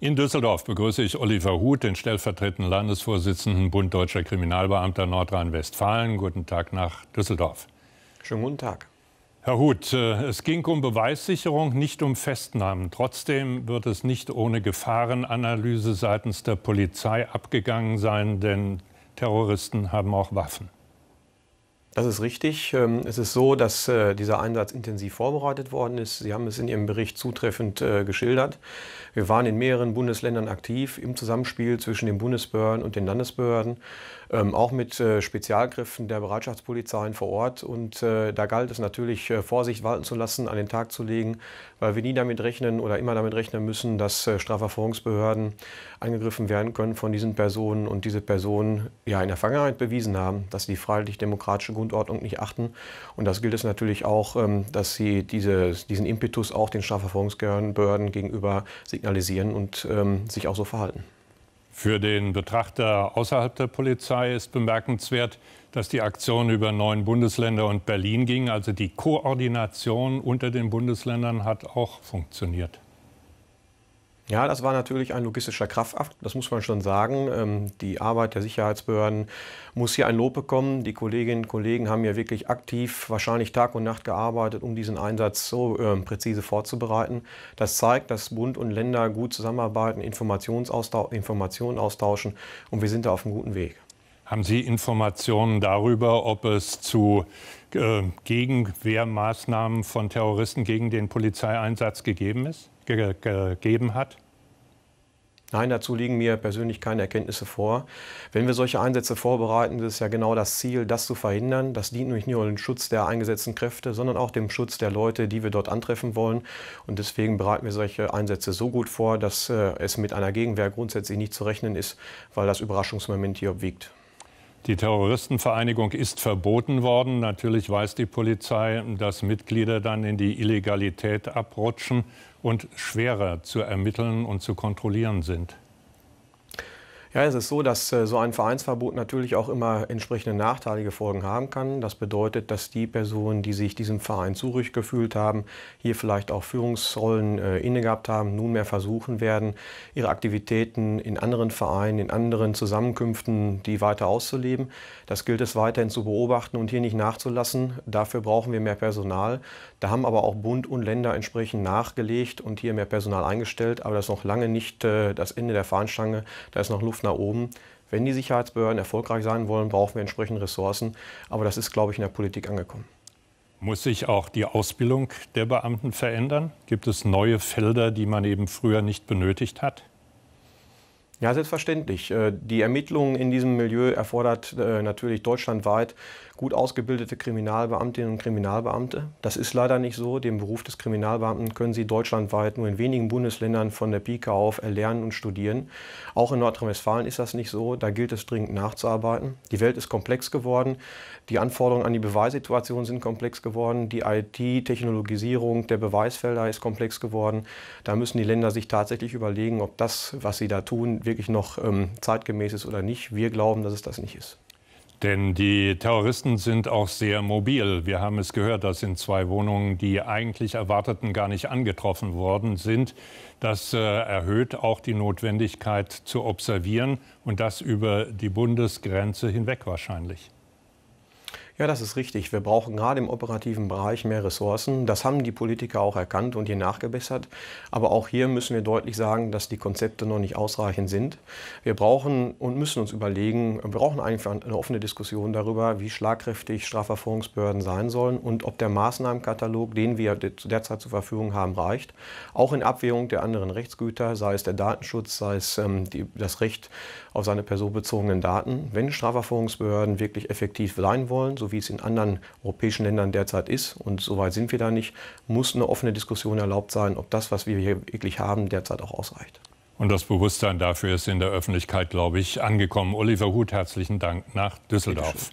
In Düsseldorf begrüße ich Oliver Huth, den stellvertretenden Landesvorsitzenden Bund Deutscher Kriminalbeamter Nordrhein-Westfalen. Guten Tag nach Düsseldorf. Schönen guten Tag. Herr Huth, äh, es ging um Beweissicherung, nicht um Festnahmen. Trotzdem wird es nicht ohne Gefahrenanalyse seitens der Polizei abgegangen sein, denn Terroristen haben auch Waffen. Das ist richtig. Ähm, es ist so, dass äh, dieser Einsatz intensiv vorbereitet worden ist. Sie haben es in Ihrem Bericht zutreffend äh, geschildert. Wir waren in mehreren Bundesländern aktiv im Zusammenspiel zwischen den Bundesbehörden und den Landesbehörden, ähm, auch mit äh, Spezialkräften der Bereitschaftspolizeien vor Ort. Und da galt es natürlich, Vorsicht walten zu lassen, an den Tag zu legen, weil wir nie damit rechnen oder immer damit rechnen müssen, dass Strafverfolgungsbehörden angegriffen werden können von diesen Personen und diese Personen ja in der Vergangenheit bewiesen haben, dass sie die freiheitlich-demokratische Grundordnung Mundordnung nicht achten. Und das gilt es natürlich auch, ähm, dass sie diese, diesen Impetus auch den Strafverfolgungsbehörden gegenüber signalisieren und ähm, sich auch so verhalten. Für den Betrachter außerhalb der Polizei ist bemerkenswert, dass die Aktion über neun Bundesländer und Berlin ging. Also die Koordination unter den Bundesländern hat auch funktioniert. Ja, das war natürlich ein logistischer Kraftakt, das muss man schon sagen. Ähm, die Arbeit der Sicherheitsbehörden muss hier ein Lob bekommen. Die Kolleginnen und Kollegen haben hier wirklich aktiv, wahrscheinlich Tag und Nacht gearbeitet, um diesen Einsatz so ähm, präzise vorzubereiten. Das zeigt, dass Bund und Länder gut zusammenarbeiten, Informationen austauschen und wir sind da auf einem guten Weg. Haben Sie Informationen darüber, ob es zu äh, Gegenwehrmaßnahmen von Terroristen gegen den Polizeieinsatz gegeben ist? gegeben hat? Nein, dazu liegen mir persönlich keine Erkenntnisse vor. Wenn wir solche Einsätze vorbereiten, ist ja genau das Ziel, das zu verhindern. Das dient nicht nur dem Schutz der eingesetzten Kräfte, sondern auch dem Schutz der Leute, die wir dort antreffen wollen. Und deswegen bereiten wir solche Einsätze so gut vor, dass äh, es mit einer Gegenwehr grundsätzlich nicht zu rechnen ist, weil das Überraschungsmoment hier obwiegt. Die Terroristenvereinigung ist verboten worden. Natürlich weiß die Polizei, dass Mitglieder dann in die Illegalität abrutschen und schwerer zu ermitteln und zu kontrollieren sind. Ja, es ist so, dass äh, so ein Vereinsverbot natürlich auch immer entsprechende nachteilige Folgen haben kann. Das bedeutet, dass die Personen, die sich diesem Verein zurück gefühlt haben, hier vielleicht auch Führungsrollen äh, inne gehabt haben, nunmehr versuchen werden, ihre Aktivitäten in anderen Vereinen, in anderen Zusammenkünften, die weiter auszuleben. Das gilt es weiterhin zu beobachten und hier nicht nachzulassen. Dafür brauchen wir mehr Personal. Da haben aber auch Bund und Länder entsprechend nachgelegt und hier mehr Personal eingestellt. Aber das ist noch lange nicht äh, das Ende der Fahnenstange. Da ist noch Luft nach oben. Wenn die Sicherheitsbehörden erfolgreich sein wollen, brauchen wir entsprechende Ressourcen. Aber das ist, glaube ich, in der Politik angekommen. Muss sich auch die Ausbildung der Beamten verändern? Gibt es neue Felder, die man eben früher nicht benötigt hat? Ja, selbstverständlich. Äh, die Ermittlungen in diesem Milieu erfordert äh, natürlich deutschlandweit gut ausgebildete Kriminalbeamtinnen und Kriminalbeamte. Das ist leider nicht so. Den Beruf des Kriminalbeamten können Sie deutschlandweit nur in wenigen Bundesländern von der Pike auf erlernen und studieren. Auch in Nordrhein-Westfalen ist das nicht so. Da gilt es dringend nachzuarbeiten. Die Welt ist komplex geworden. Die Anforderungen an die Beweissituation sind komplex geworden. Die IT-Technologisierung der Beweisfelder ist komplex geworden. Da müssen die Länder sich tatsächlich überlegen, ob das, was sie da tun, wirklich noch ähm, zeitgemäß ist oder nicht. Wir glauben, dass es das nicht ist. Denn die Terroristen sind auch sehr mobil. Wir haben es gehört, dass in zwei Wohnungen die eigentlich Erwarteten gar nicht angetroffen worden sind. Das äh, erhöht auch die Notwendigkeit zu observieren und das über die Bundesgrenze hinweg wahrscheinlich. Ja, das ist richtig. Wir brauchen gerade im operativen Bereich mehr Ressourcen. Das haben die Politiker auch erkannt und hier nachgebessert. Aber auch hier müssen wir deutlich sagen, dass die Konzepte noch nicht ausreichend sind. Wir brauchen und müssen uns überlegen, wir brauchen einfach eine offene Diskussion darüber, wie schlagkräftig Strafverfolgungsbehörden sein sollen und ob der Maßnahmenkatalog, den wir derzeit zur Verfügung haben, reicht. Auch in Abwägung der anderen Rechtsgüter, sei es der Datenschutz, sei es ähm, die, das Recht auf seine personenbezogenen Daten. Wenn Strafverfolgungsbehörden wirklich effektiv sein wollen, so wie es in anderen europäischen Ländern derzeit ist, und so weit sind wir da nicht, muss eine offene Diskussion erlaubt sein, ob das, was wir hier wirklich haben, derzeit auch ausreicht. Und das Bewusstsein dafür ist in der Öffentlichkeit, glaube ich, angekommen. Oliver Huth, herzlichen Dank nach Düsseldorf.